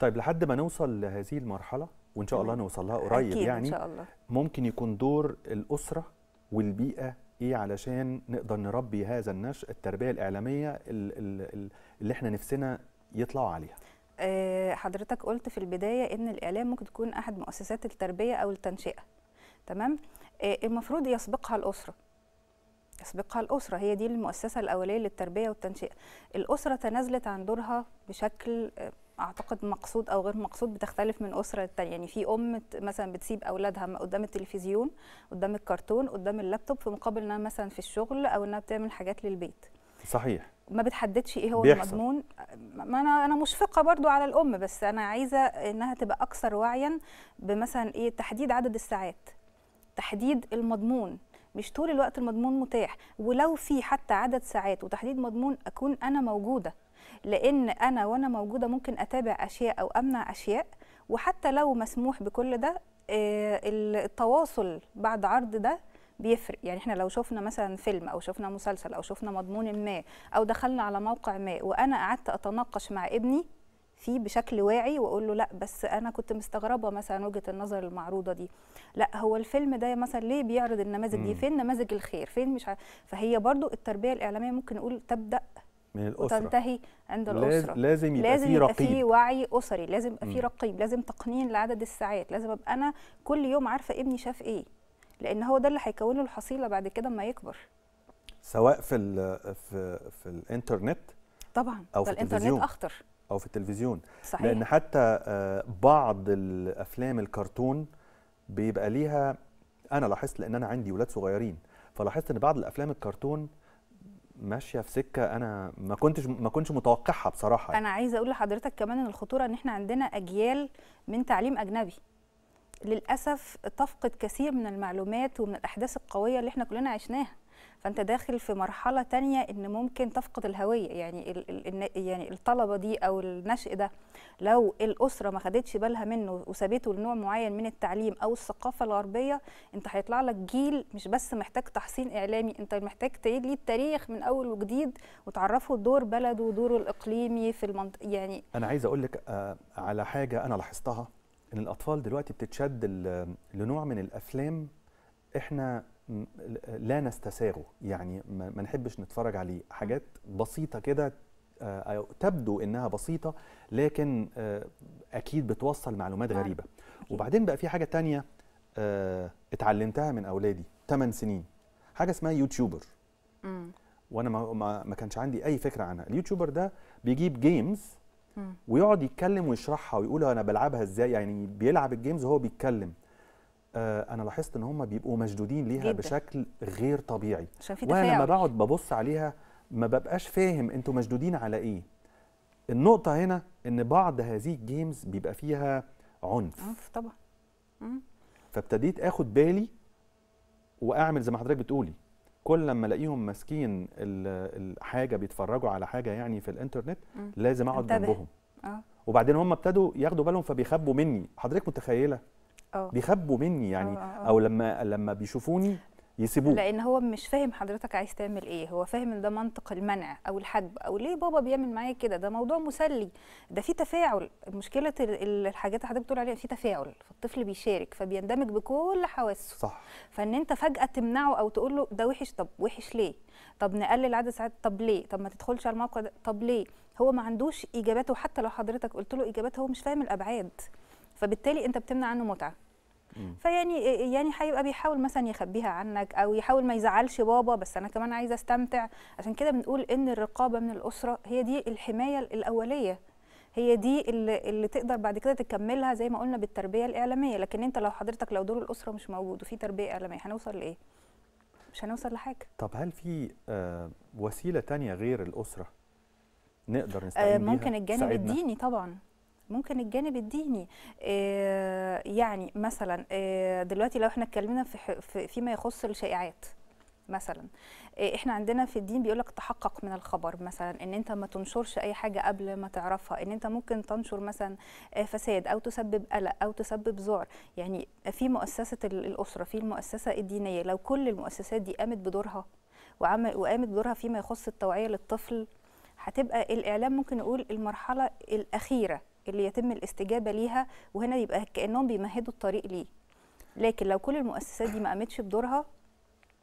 طيب لحد ما نوصل لهذه المرحله وان شاء الله نوصل لها قريب أكيد يعني إن شاء الله. ممكن يكون دور الاسره والبيئه ايه علشان نقدر نربي هذا النشء التربيه الاعلاميه اللي احنا نفسنا يطلعوا عليها آه، حضرتك قلت في البدايه ان الاعلام ممكن تكون احد مؤسسات التربيه او التنشئه تمام آه، المفروض يسبقها الاسره يسبقها الأسرة هي دي المؤسسة الأولية للتربية والتنشئة الأسرة تنازلت عن دورها بشكل آه، اعتقد مقصود او غير مقصود بتختلف من اسره للتانيه يعني في ام مثلا بتسيب اولادها قدام التلفزيون قدام الكرتون قدام اللابتوب في مقابل انها مثلا في الشغل او انها بتعمل حاجات للبيت صحيح ما بتحددش ايه هو بيحصل. المضمون ما انا انا مشفقه برضو على الام بس انا عايزه انها تبقى اكثر وعيا بمثلا ايه تحديد عدد الساعات تحديد المضمون مش طول الوقت المضمون متاح ولو في حتى عدد ساعات وتحديد مضمون اكون انا موجوده لان انا وانا موجوده ممكن اتابع اشياء او امنع اشياء وحتى لو مسموح بكل ده آه، التواصل بعد عرض ده بيفرق يعني احنا لو شفنا مثلا فيلم او شفنا مسلسل او شفنا مضمون ما او دخلنا على موقع ما وانا قعدت اتناقش مع ابني فيه بشكل واعي واقول له لا بس انا كنت مستغربه مثلا وجهه النظر المعروضه دي لا هو الفيلم ده مثلا ليه بيعرض النماذج دي فين نماذج الخير فين مش ع... فهي برضو التربيه الاعلاميه ممكن نقول تبدا من الاسره وتنتهي عند الاسره لازم يبقى لازم في يبقى في وعي اسري لازم يبقى في رقيب لازم تقنين لعدد الساعات لازم ابقى انا كل يوم عارفه ابني شاف ايه لان هو ده اللي هيكون له الحصيله بعد كده اما يكبر سواء في ال في في الانترنت طبعا او في الانترنت اخطر او في التلفزيون صحيح. لان حتى آه، بعض الافلام الكرتون بيبقى ليها انا لاحظت لان انا عندي ولاد صغيرين فلاحظت ان بعض الافلام الكرتون ماشيه في سكه انا ما كنتش ما كنتش متوقعها بصراحه يعني. انا عايزه اقول لحضرتك كمان ان الخطوره ان احنا عندنا اجيال من تعليم اجنبي للاسف تفقد كثير من المعلومات ومن الاحداث القويه اللي احنا كلنا عشناها فانت داخل في مرحله تانية ان ممكن تفقد الهويه يعني ال ال يعني الطلبه دي او النشء ده لو الاسره ما خدتش بالها منه وسابته لنوع معين من التعليم او الثقافه الغربيه انت هيطلع لك جيل مش بس محتاج تحسين اعلامي انت محتاج تعيد ليه التاريخ من اول وجديد وتعرفه دور بلده ودوره الاقليمي في المنطقه يعني انا عايز اقول لك آه، على حاجه انا لاحظتها ان الاطفال دلوقتي بتتشد لنوع من الافلام احنا لا نستساغه يعني ما نحبش نتفرج عليه حاجات بسيطه كده آه، تبدو انها بسيطه لكن آه، اكيد بتوصل معلومات نعم، غريبه وبعدين بقى في حاجه تانية آه، اتعلمتها من اولادي 8 سنين حاجه اسمها يوتيوبر وانا ما, ما كانش عندي اي فكره عنها اليوتيوبر ده بيجيب جيمز ويقعد يتكلم ويشرحها ويقول انا بلعبها ازاي يعني بيلعب الجيمز وهو بيتكلم آه، انا لاحظت ان هم بيبقوا مشدودين ليها جدا. بشكل غير طبيعي وانا لما بقعد ببص عليها ما ببقاش فاهم انتوا مشدودين على ايه النقطه هنا ان بعض هذه الجيمز بيبقى فيها عنف عنف طبعا فابتديت اخد بالي واعمل زي ما حضرتك بتقولي كل لما الاقيهم ماسكين الحاجه بيتفرجوا على حاجه يعني في الانترنت لازم اقعد جنبهم آه. وبعدين هم ابتدوا ياخدوا بالهم فبيخبوا مني حضرتك متخيله أوه. بيخبوا مني يعني أوه أوه. آه. او لما لما بيشوفوني يسيبوه لان هو مش فاهم حضرتك عايز تعمل ايه هو فاهم ان ده منطق المنع او الحجب او ليه بابا بيعمل معايا كده ده موضوع مسلي ده في تفاعل مشكله الحاجات اللي حضرتك بتقول عليها في تفاعل فالطفل بيشارك فبيندمج بكل حواسه صح فان انت فجاه تمنعه او تقول له ده وحش طب وحش ليه طب نقلل عدد ساعات طب ليه طب ما تدخلش على الموقع ده طب ليه هو ما عندوش اجابات وحتى لو حضرتك قلت له اجابات هو مش فاهم الابعاد فبالتالي انت بتمنع عنه متعه فيعني يعني هيبقى بيحاول مثلا يخبيها عنك او يحاول ما يزعلش بابا بس انا كمان عايزه استمتع عشان كده بنقول ان الرقابه من الاسره هي دي الحمايه الاوليه هي دي اللي, اللي تقدر بعد كده تكملها زي ما قلنا بالتربيه الاعلاميه لكن انت لو حضرتك لو دور الاسره مش موجود وفي تربيه اعلاميه هنوصل لايه مش هنوصل لحاجه طب هل في آه وسيله تانية غير الاسره نقدر آه، نستعين آه ممكن الجانب الديني طبعا ممكن الجانب الديني آه، يعني مثلا آه، دلوقتي لو احنا اتكلمنا في فيما يخص الشائعات مثلا آه، احنا عندنا في الدين بيقول لك تحقق من الخبر مثلا ان انت ما تنشرش اي حاجه قبل ما تعرفها ان انت ممكن تنشر مثلا فساد او تسبب قلق او تسبب ذعر يعني في مؤسسه الاسره في المؤسسه الدينيه لو كل المؤسسات دي قامت بدورها وعمل وقامت بدورها فيما يخص التوعيه للطفل هتبقى الاعلام ممكن نقول المرحله الاخيره اللي يتم الاستجابه ليها وهنا يبقى كانهم بيمهدوا الطريق ليه لكن لو كل المؤسسات دي ما قامتش بدورها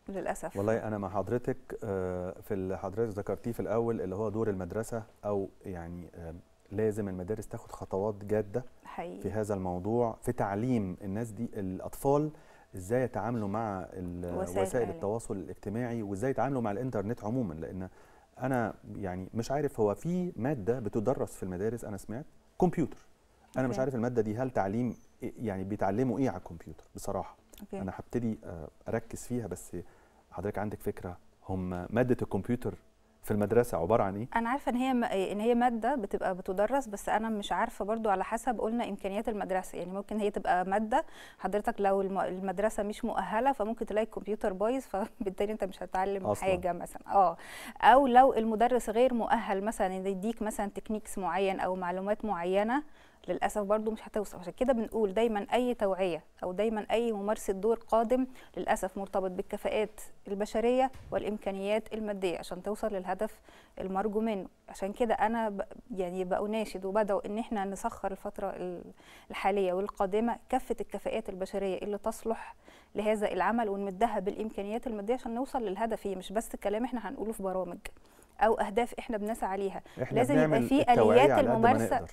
للاسف والله انا مع حضرتك آه، في اللي حضرتك ذكرتيه في الاول اللي هو دور المدرسه او يعني آه، لازم المدارس تاخد خطوات جاده حقيقي. في هذا الموضوع في تعليم الناس دي الاطفال ازاي يتعاملوا مع وسائل التواصل الاجتماعي وازاي يتعاملوا مع الانترنت عموما لان انا يعني مش عارف هو في ماده بتدرس في المدارس انا سمعت كمبيوتر انا مش عارف الماده دي هل تعليم إيه، يعني بيتعلموا ايه على الكمبيوتر بصراحه أوكي. انا هبتدي آه، اركز فيها بس حضرتك عندك فكره هم ماده الكمبيوتر في المدرسه عباره عن ايه انا عارفه ان هي ان هي ماده بتبقى بتدرس بس انا مش عارفه برضو على حسب قلنا امكانيات المدرسه يعني ممكن هي تبقى ماده حضرتك لو المدرسه مش مؤهله فممكن تلاقي الكمبيوتر بايظ فبالتالي انت مش هتتعلم حاجه مثلا اه او لو المدرس غير مؤهل مثلا يديك مثلا تكنيكس معين او معلومات معينه للاسف برضو مش هتوصل عشان كده بنقول دايما اي توعيه او دايما اي ممارسه دور قادم للاسف مرتبط بالكفاءات البشريه والامكانيات الماديه عشان توصل للهدف المرجو منه عشان كده انا يعني بأناشد وبدعو ان احنا نسخر الفتره الحاليه والقادمه كافه الكفاءات البشريه اللي تصلح لهذا العمل ونمدها بالامكانيات الماديه عشان نوصل للهدف هي مش بس كلام احنا هنقوله في برامج او اهداف احنا بنسعى عليها لازم يبقى في اليات الممارسه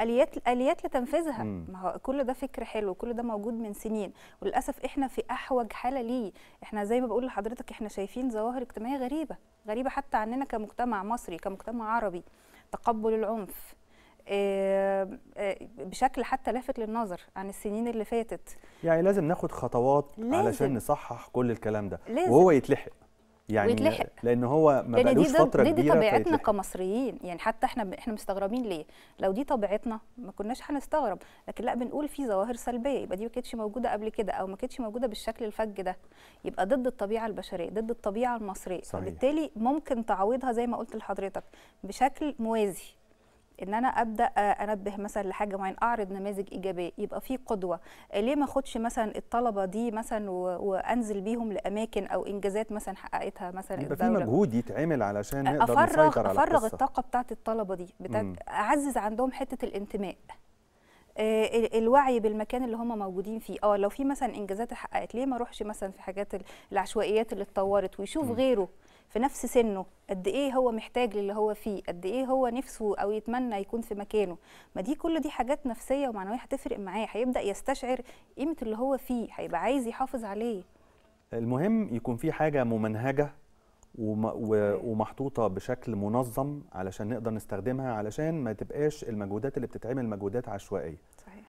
اليات اليات لتنفيذها ما هو كل ده فكر حلو كل ده موجود من سنين وللاسف احنا في احوج حاله ليه احنا زي ما بقول لحضرتك احنا شايفين ظواهر اجتماعيه غريبه غريبه حتى عننا كمجتمع مصري كمجتمع عربي تقبل العنف آه، آه، بشكل حتى لافت للنظر عن السنين اللي فاتت يعني لازم ناخد خطوات لازم. علشان نصحح كل الكلام ده لازم. وهو يتلحق يعني ويتلحق لان هو ما لأن بقالوش فتره دي, دي كبيره طبيعتنا فيتلحق. كمصريين يعني حتى احنا احنا مستغربين ليه لو دي طبيعتنا ما كناش هنستغرب لكن لا بنقول في ظواهر سلبيه يبقى دي ما كانتش موجوده قبل كده او ما كانتش موجوده بالشكل الفج ده يبقى ضد الطبيعه البشريه ضد الطبيعه المصريه صحيح. فبالتالي ممكن تعويضها زي ما قلت لحضرتك بشكل موازي ان انا ابدا انبه مثلا لحاجه معينه اعرض نماذج ايجابيه يبقى في قدوه ليه ما اخدش مثلا الطلبه دي مثلا وانزل بيهم لاماكن او انجازات مثلا حققتها مثلا يبقى في مجهود يتعمل علشان نقدر أفرغ نسيطر على القصه افرغ الطاقه بتاعت الطلبه دي اعزز عندهم حته الانتماء آه، الوعي بالمكان اللي هم موجودين فيه اه لو في مثلا انجازات اتحققت ليه ما اروحش مثلا في حاجات العشوائيات اللي اتطورت ويشوف غيره في نفس سنه قد ايه هو محتاج للي هو فيه قد ايه هو نفسه او يتمنى يكون في مكانه ما دي كل دي حاجات نفسيه ومعنويه هتفرق معاه هيبدا يستشعر قيمه اللي هو فيه هيبقى عايز يحافظ عليه المهم يكون في حاجه ممنهجه ومحطوطه بشكل منظم علشان نقدر نستخدمها علشان ما تبقاش المجهودات اللي بتتعمل مجهودات عشوائيه